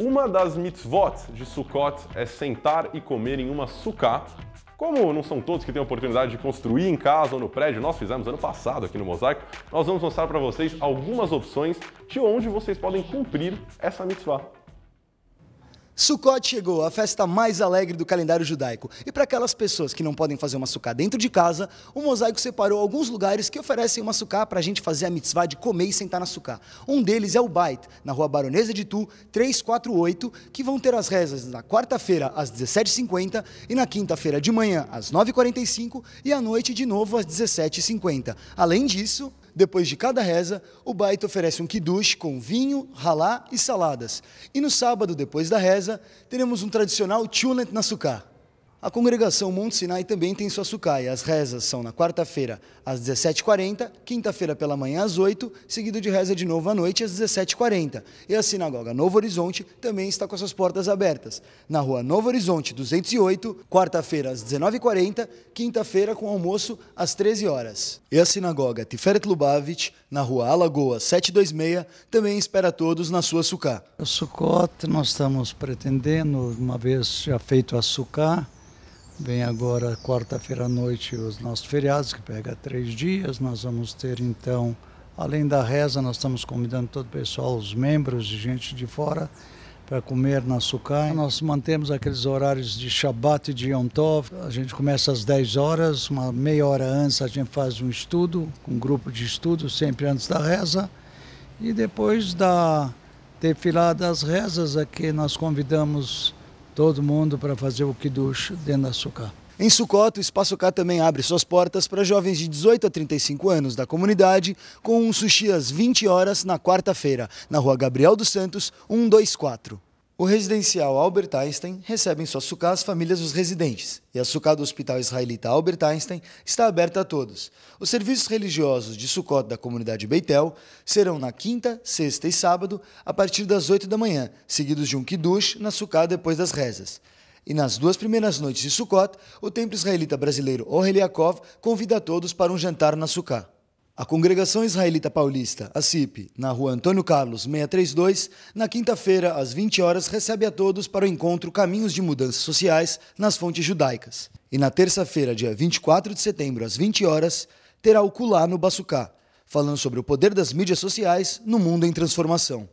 Uma das mitzvot de Sukkot é sentar e comer em uma suká. Como não são todos que têm a oportunidade de construir em casa ou no prédio, nós fizemos ano passado aqui no Mosaico, nós vamos mostrar para vocês algumas opções de onde vocês podem cumprir essa mitzvah. Sukkot chegou, a festa mais alegre do calendário judaico. E para aquelas pessoas que não podem fazer uma sucá dentro de casa, o Mosaico separou alguns lugares que oferecem uma sucá para a gente fazer a mitzvah de comer e sentar na sucá. Um deles é o Bait, na rua Baronesa de Tu, 348, que vão ter as rezas na quarta-feira às 17h50 e na quinta-feira de manhã às 9h45 e à noite de novo às 17h50. Além disso, depois de cada reza, o baita oferece um kiddush com vinho, halá e saladas. E no sábado, depois da reza, teremos um tradicional chulet na sukkah. A congregação Monte Sinai também tem sua sucaia. As rezas são na quarta-feira às 17h40, quinta-feira pela manhã às 8 seguido de reza de novo à noite às 17h40. E a Sinagoga Novo Horizonte também está com suas portas abertas. Na rua Novo Horizonte 208, quarta-feira às 19h40, quinta-feira com almoço às 13 horas. E a Sinagoga Tiferet Lubavitch, na rua Alagoa 726, também espera todos na sua sucá. A sucote nós estamos pretendendo, uma vez já feito a sucá, Vem agora, quarta-feira à noite, os nossos feriados, que pega três dias. Nós vamos ter, então, além da reza, nós estamos convidando todo o pessoal, os membros e gente de fora, para comer na Sucai. Nós mantemos aqueles horários de Shabbat e de Yom Tov. A gente começa às 10 horas, uma meia hora antes a gente faz um estudo, um grupo de estudo, sempre antes da reza. E depois da defilada das rezas, aqui é nós convidamos todo mundo para fazer o Kiddush dentro da Sukkah. Em Sucot, o Espaço K também abre suas portas para jovens de 18 a 35 anos da comunidade, com um sushi às 20 horas na quarta-feira, na rua Gabriel dos Santos, 124. O residencial Albert Einstein recebe em sua sucá as famílias dos residentes, e a sucá do Hospital Israelita Albert Einstein está aberta a todos. Os serviços religiosos de Sukkot da comunidade Beitel serão na quinta, sexta e sábado, a partir das 8 da manhã, seguidos de um kiddush na sucá depois das rezas. E nas duas primeiras noites de Sukkot, o templo israelita brasileiro Orel Yaakov convida a todos para um jantar na sucá. A Congregação Israelita Paulista, a CIP, na rua Antônio Carlos 632, na quinta-feira, às 20 horas, recebe a todos para o encontro Caminhos de Mudanças Sociais nas Fontes Judaicas. E na terça-feira, dia 24 de setembro, às 20 horas, terá o Culá no Baçucá, falando sobre o poder das mídias sociais no mundo em transformação.